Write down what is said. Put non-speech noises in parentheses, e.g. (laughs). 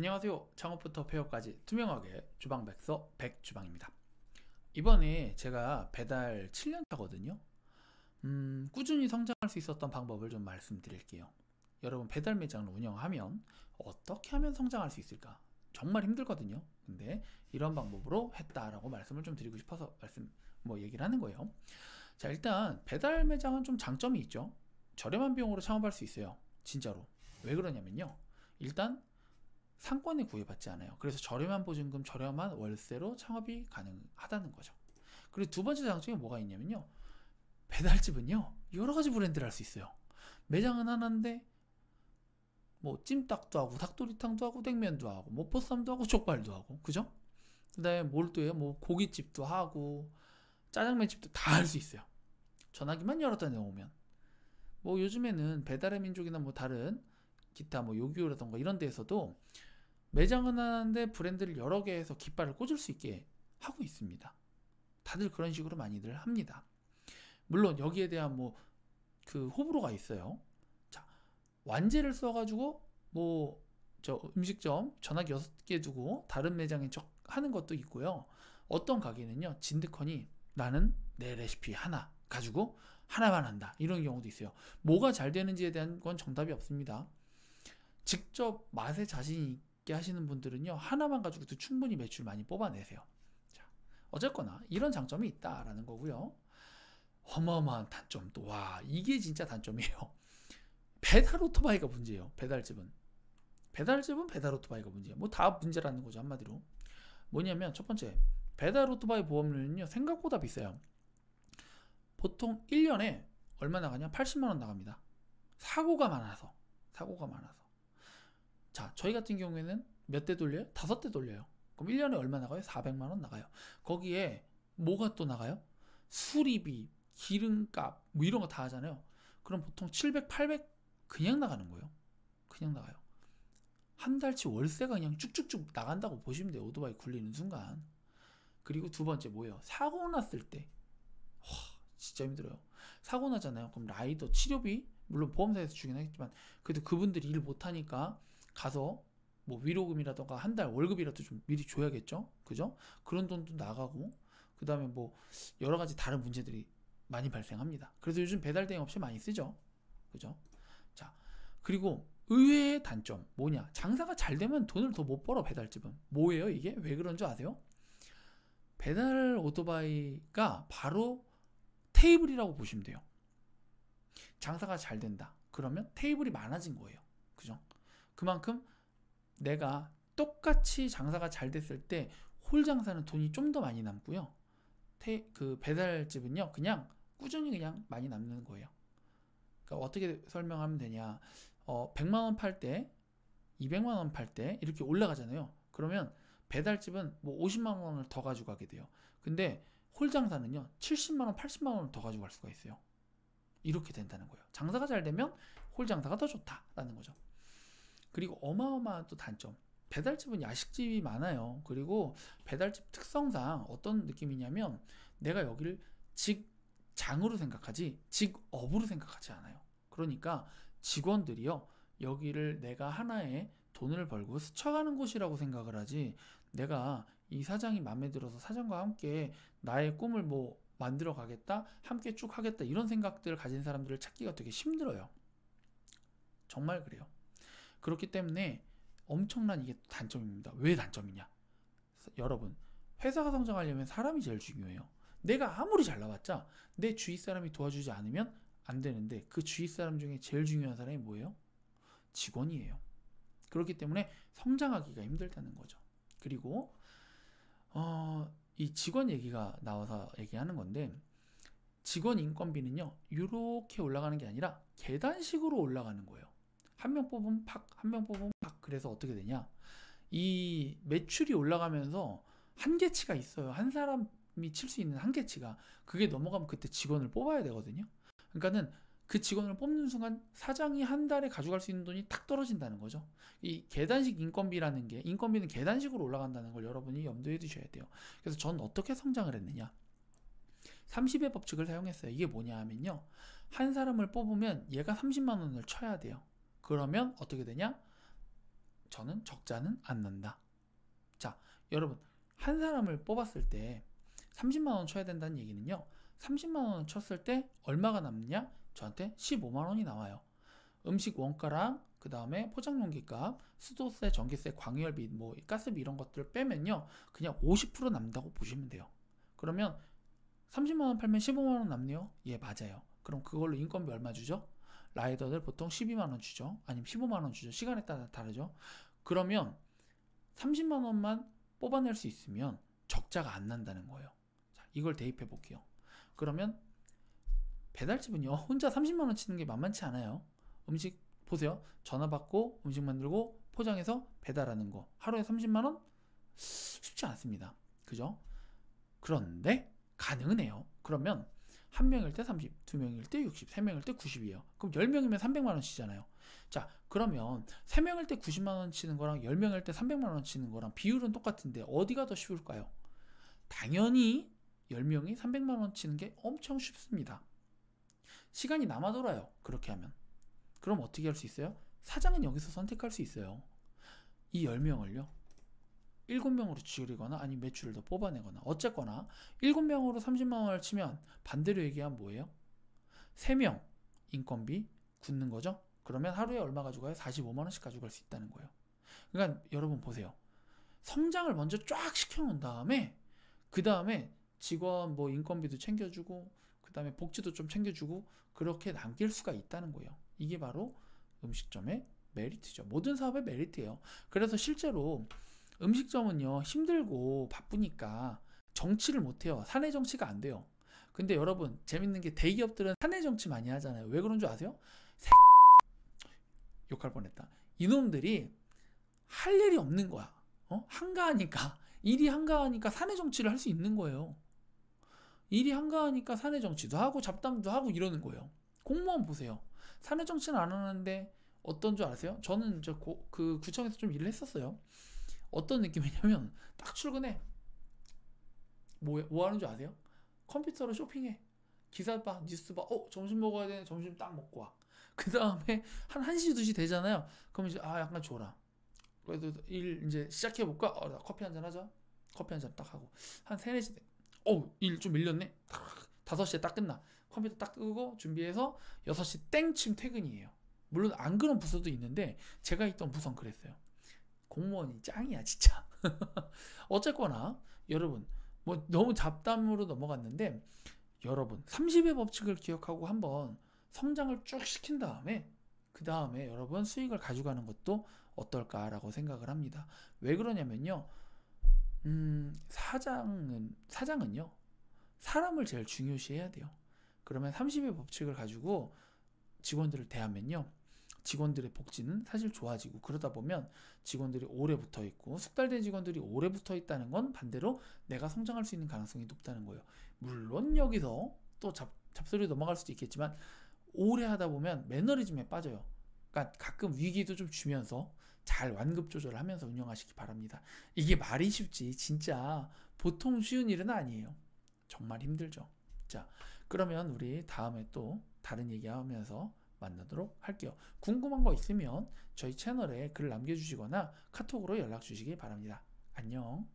안녕하세요. 창업부터 폐업까지 투명하게 주방백서 백주방입니다. 이번에 제가 배달 7년 차거든요. 음, 꾸준히 성장할 수 있었던 방법을 좀 말씀드릴게요. 여러분 배달 매장을 운영하면 어떻게 하면 성장할 수 있을까? 정말 힘들거든요. 근데 이런 방법으로 했다라고 말씀을 좀 드리고 싶어서 말씀 뭐 얘기를 하는 거예요. 자, 일단 배달 매장은 좀 장점이 있죠. 저렴한 비용으로 창업할 수 있어요. 진짜로. 왜 그러냐면요. 일단 상권에 구애받지 않아요. 그래서 저렴한 보증금, 저렴한 월세로 창업이 가능하다는 거죠. 그리고 두 번째 장점이 뭐가 있냐면요. 배달집은요, 여러 가지 브랜드를 할 수 있어요. 매장은 하나인데, 뭐, 찜닭도 하고, 닭도리탕도 하고, 냉면도 하고, 뭐, 보쌈도 하고, 족발도 하고, 그죠? 그 다음에 뭘또 해요? 뭐, 고깃집도 하고, 짜장면집도 다 할 수 있어요. 전화기만 열었다 내놓으면 뭐, 요즘에는 배달의 민족이나 뭐, 다른 기타 뭐, 요기요라던가 이런 데에서도 매장은 하나인데 브랜드를 여러 개 해서 깃발을 꽂을 수 있게 하고 있습니다. 다들 그런 식으로 많이들 합니다. 물론 여기에 대한 뭐 그 호불호가 있어요. 자, 완제를 써가지고 뭐 저 음식점 전화기 6개 두고 다른 매장에 적 하는 것도 있고요. 어떤 가게는요, 진드컨이 나는 내 레시피 하나 가지고 하나만 한다. 이런 경우도 있어요. 뭐가 잘 되는지에 대한 건 정답이 없습니다. 직접 맛에 자신이 있게 하시는 분들은요 하나만 가지고도 충분히 매출 많이 뽑아내세요 자 어쨌거나 이런 장점이 있다라는 거고요 어마어마한 단점 또 와 이게 진짜 단점이에요 (laughs) 배달 오토바이가 문제예요 배달집은 배달집은 배달 오토바이가 문제예요 뭐 다 문제라는 거죠 한마디로 뭐냐면 첫 번째 배달 오토바이 보험료는요 생각보다 비싸요 보통 1년에 얼마 나가냐 80만원 나갑니다 사고가 많아서 사고가 많아서 자, 저희 같은 경우에는 몇 대 돌려요? 다섯 대 돌려요. 그럼 1년에 얼마 나가요? 400만 원 나가요. 거기에 뭐가 또 나가요? 수리비, 기름값, 뭐 이런 거 다 하잖아요. 그럼 보통 700, 800 그냥 나가는 거예요. 그냥 나가요. 한 달치 월세가 그냥 쭉쭉쭉 나간다고 보시면 돼요. 오토바이 굴리는 순간. 그리고 두 번째 뭐예요? 사고 났을 때. 와, 진짜 힘들어요. 사고 나잖아요. 그럼 라이더 치료비, 물론 보험사에서 주긴 하겠지만, 그래도 그분들이 일 못하니까 가서 뭐 위로금이라던가 한 달 월급이라도 좀 미리 줘야겠죠? 그죠? 그런 돈도 나가고 그 다음에 뭐 여러 가지 다른 문제들이 많이 발생합니다. 그래서 요즘 배달 대행 업체 많이 쓰죠. 그죠? 자, 그리고 의외의 단점 뭐냐? 장사가 잘 되면 돈을 더 못 벌어 배달집은. 뭐예요, 이게? 왜 그런 줄 아세요? 배달 오토바이가 바로 테이블이라고 보시면 돼요. 장사가 잘 된다. 그러면 테이블이 많아진 거예요. 그죠? 그만큼 내가 똑같이 장사가 잘 됐을 때 홀 장사는 돈이 좀 더 많이 남고요. 태, 그 배달집은요, 그냥 꾸준히 그냥 많이 남는 거예요. 그러니까 어떻게 설명하면 되냐. 어, 100만원 팔 때, 200만원 팔 때 이렇게 올라가잖아요. 그러면 배달집은 뭐 50만원을 더 가져가게 돼요. 근데 홀 장사는요, 70만원, 80만원을 더 가져갈 수가 있어요. 이렇게 된다는 거예요. 장사가 잘 되면 홀 장사가 더 좋다라는 거죠. 그리고 어마어마한 또 단점. 배달집은 야식집이 많아요. 그리고 배달집 특성상 어떤 느낌이냐면 내가 여기를 직장으로 생각하지 직업으로 생각하지 않아요. 그러니까 직원들이요. 여기를 내가 하나의 돈을 벌고 스쳐가는 곳이라고 생각을 하지 내가 이 사장이 마음에 들어서 사장과 함께 나의 꿈을 뭐 만들어 가겠다 함께 쭉 하겠다 이런 생각들을 가진 사람들을 찾기가 되게 힘들어요 정말 그래요 그렇기 때문에 엄청난 이게 단점입니다. 왜 단점이냐? 여러분, 회사가 성장하려면 사람이 제일 중요해요. 내가 아무리 잘 나왔자 내 주위 사람이 도와주지 않으면 안 되는데 그 주위 사람 중에 제일 중요한 사람이 뭐예요? 직원이에요. 그렇기 때문에 성장하기가 힘들다는 거죠. 그리고 어, 이 직원 얘기가 나와서 얘기하는 건데 직원 인건비는요. 이렇게 올라가는 게 아니라 계단식으로 올라가는 거예요. 한명 뽑으면 팍, 한 명 뽑으면 팍. 그래서 어떻게 되냐? 이 매출이 올라가면서 한계치가 있어요. 한 사람이 칠 수 있는 한계치가. 그게 넘어가면 그때 직원을 뽑아야 되거든요. 그러니까는 그 직원을 뽑는 순간 사장이 한 달에 가져갈 수 있는 돈이 탁 떨어진다는 거죠. 이 계단식 인건비라는 게 인건비는 계단식으로 올라간다는 걸 여러분이 염두에 두셔야 돼요. 그래서 전 어떻게 성장을 했느냐? 30의 법칙을 사용했어요. 이게 뭐냐 하면요. 한 사람을 뽑으면 얘가 30만 원을 쳐야 돼요. 그러면 어떻게 되냐? 저는 적자는 안 난다. 자, 여러분 한 사람을 뽑았을 때 30만 원 쳐야 된다는 얘기는요. 30만 원 쳤을 때 얼마가 남느냐? 저한테 15만 원이 나와요. 음식 원가랑 그 다음에 포장용기값, 수도세, 전기세, 광열비, 뭐 가스비 이런 것들을 빼면요. 그냥 50% 남다고 는 보시면 돼요. 그러면 30만 원 팔면 15만 원 남네요. 예, 맞아요. 그럼 그걸로 인건비 얼마 주죠? 라이더들 보통 12만원 주죠. 아니면 15만원 주죠. 시간에 따라 다르죠. 그러면 30만원만 뽑아낼 수 있으면 적자가 안 난다는 거예요. 자, 이걸 대입해 볼게요. 그러면 배달집은요, 혼자 30만원 치는 게 만만치 않아요. 음식 보세요. 전화 받고 음식 만들고 포장해서 배달하는 거. 하루에 30만원? 쉽지 않습니다. 그죠? 그런데 가능은 해요. 그러면 한 명일 때 30, 두 명일 때 60, 세 명일 때 90이에요. 그럼 10명이면 300만 원 치잖아요. 자, 그러면 세 명일 때 90만 원 치는 거랑 10명일 때 300만 원 치는 거랑 비율은 똑같은데 어디가 더 쉬울까요? 당연히 10명이 300만 원 치는 게 엄청 쉽습니다. 시간이 남아 돌아요. 그렇게 하면. 그럼 어떻게 할 수 있어요? 사장은 여기서 선택할 수 있어요. 이 10명을요. 7명으로 줄이거나 아니면 매출을 더 뽑아내거나 어쨌거나 7명으로 30만 원을 치면 반대로 얘기하면 뭐예요? 3명 인건비 굳는 거죠? 그러면 하루에 얼마 가져가요? 45만 원씩 가져갈 수 있다는 거예요. 그러니까 여러분 보세요. 성장을 먼저 쫙 시켜놓은 다음에 그 다음에 직원 뭐 인건비도 챙겨주고 그 다음에 복지도 좀 챙겨주고 그렇게 남길 수가 있다는 거예요. 이게 바로 음식점의 메리트죠. 모든 사업의 메리트예요. 그래서 실제로 음식점은요, 힘들고 바쁘니까 정치를 못해요. 사내 정치가 안 돼요. 근데 여러분, 재밌는 게 대기업들은 사내 정치 많이 하잖아요. 왜 그런 줄 아세요? 새... (laughs) 욕할 뻔했다. 이놈들이 할 일이 없는 거야. 어? 한가하니까. 일이 한가하니까 사내 정치를 할 수 있는 거예요. 일이 한가하니까 사내 정치도 하고 잡담도 하고 이러는 거예요. 공무원 보세요. 사내 정치는 안 하는데 어떤 줄 아세요? 저는 저그 구청에서 좀 일을 했었어요. 어떤 느낌이냐면 딱 출근해 뭐, 뭐 하는 줄 아세요? 컴퓨터로 쇼핑해 기사 봐 뉴스 봐어 점심 먹어야 되네 점심 딱 먹고 와 그 다음에 한 1시 2시 되잖아요 그럼 이제 아 약간 졸아 그래도 일 이제 시작해볼까? 어, 나 커피 한 잔 하자 커피 한 잔 딱 하고 한 3, 4시 돼어일 좀 밀렸네 탁 5시에 딱 끝나 컴퓨터 딱 끄고 준비해서 6시 땡침 퇴근이에요 물론 안 그런 부서도 있는데 제가 있던 부서는 그랬어요 공무원이 짱이야 진짜 (laughs) 어쨌거나 여러분 뭐 너무 잡담으로 넘어갔는데 여러분 30의 법칙을 기억하고 한번 성장을 쭉 시킨 다음에 그 다음에 여러분 수익을 가져가는 것도 어떨까라고 생각을 합니다. 왜 그러냐면요. 음, 사장은, 사장은요. 사람을 제일 중요시 해야 돼요. 그러면 30의 법칙을 가지고 직원들을 대하면요. 직원들의 복지는 사실 좋아지고 그러다 보면 직원들이 오래 붙어 있고 숙달된 직원들이 오래 붙어 있다는 건 반대로 내가 성장할 수 있는 가능성이 높다는 거예요. 물론 여기서 또 잡, 잡소리 로 넘어갈 수도 있겠지만 오래 하다 보면 매너리즘에 빠져요. 그러니까 가끔 위기도 좀 주면서 잘 완급 조절하면서 을 운영하시기 바랍니다. 이게 말이 쉽지 진짜 보통 쉬운 일은 아니에요. 정말 힘들죠. 자, 그러면 우리 다음에 또 다른 얘기하면서 만나도록 할게요. 궁금한 거 있으면 저희 채널에 글 남겨주시거나 카톡으로 연락 주시기 바랍니다. 안녕.